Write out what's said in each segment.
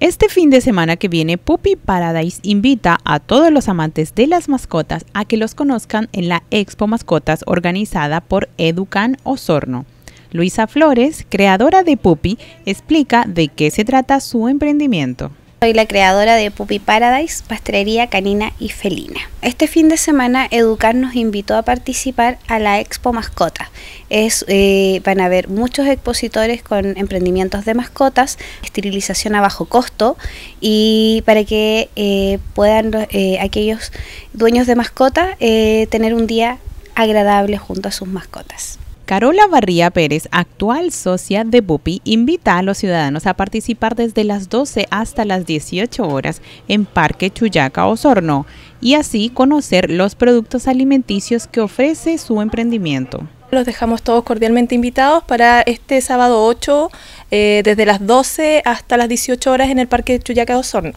Este fin de semana que viene, Puppy Paradise invita a todos los amantes de las mascotas a que los conozcan en la Expo Mascotas organizada por Educan Osorno. Luisa Flores, creadora de Puppy, explica de qué se trata su emprendimiento. Soy la creadora de Puppy Paradise, Pastelería Canina y Felina. Este fin de semana Educar nos invitó a participar a la Expo Mascota. Eh, van a haber muchos expositores con emprendimientos de mascotas, esterilización a bajo costo y para que eh, puedan eh, aquellos dueños de mascotas tener un día agradable junto a sus mascotas. Carola Barría Pérez, actual socia de Bupi, invita a los ciudadanos a participar desde las 12 hasta las 18 horas en Parque Chuyaca Osorno y así conocer los productos alimenticios que ofrece su emprendimiento. Los dejamos todos cordialmente invitados para este sábado 8, eh, desde las 12 hasta las 18 horas en el Parque Chuyaca Osorno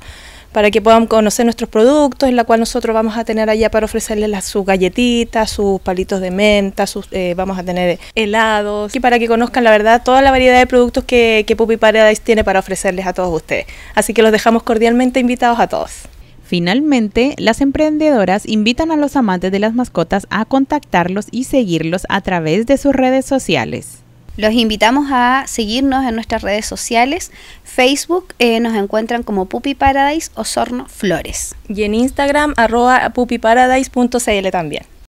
para que puedan conocer nuestros productos, en la cual nosotros vamos a tener allá para ofrecerles sus galletitas, sus palitos de menta, sus, eh, vamos a tener helados, y para que conozcan la verdad toda la variedad de productos que, que Puppy Paradise tiene para ofrecerles a todos ustedes. Así que los dejamos cordialmente invitados a todos. Finalmente, las emprendedoras invitan a los amantes de las mascotas a contactarlos y seguirlos a través de sus redes sociales. Los invitamos a seguirnos en nuestras redes sociales. Facebook eh, nos encuentran como Pupi Paradise Sorno Flores. Y en Instagram arroba pupiparadise.cl también.